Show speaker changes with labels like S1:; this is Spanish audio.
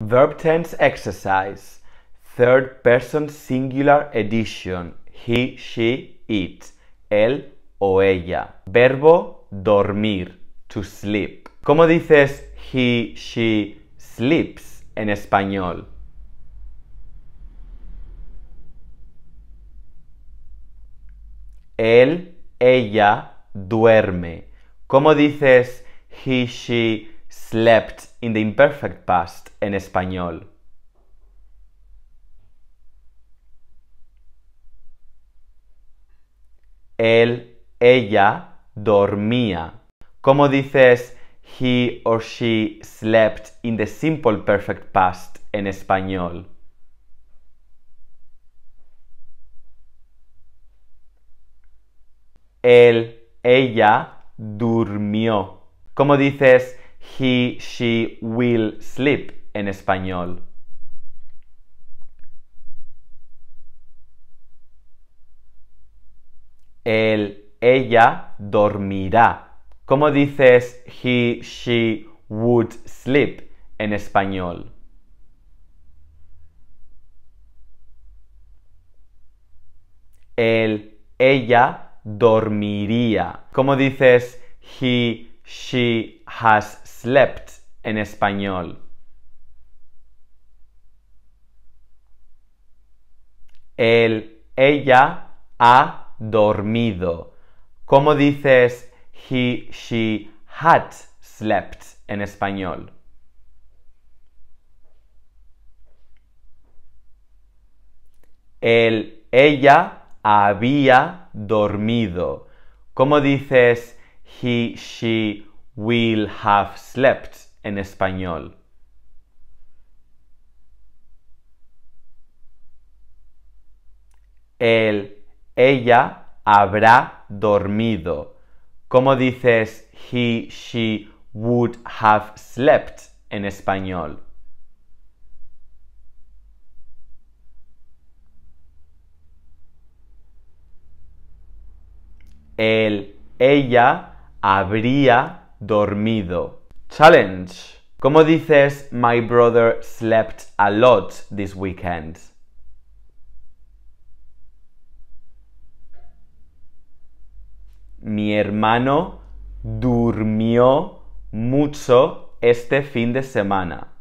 S1: Verb tense exercise. Third person singular edition. He, she, it. Él o ella. Verbo dormir. To sleep. ¿Cómo dices he, she, sleeps en español? Él, ella, duerme. ¿Cómo dices he, she, slept in the imperfect past en español. Él, ella dormía. ¿Cómo dices he or she slept in the simple perfect past en español? Él, ella durmió. ¿Cómo dices He, she will sleep en español. El, ella dormirá. ¿Cómo dices he, she would sleep en español? El, ella dormiría. ¿Cómo dices he, She has slept en español. El ella ha dormido. ¿Cómo dices he, she had slept en español? El ella había dormido. ¿Cómo dices he, she will have slept en español. El, ella habrá dormido. ¿Cómo dices he, she would have slept en español? El, ella habría dormido. Challenge. ¿Cómo dices My brother slept a lot this weekend? Mi hermano durmió mucho este fin de semana.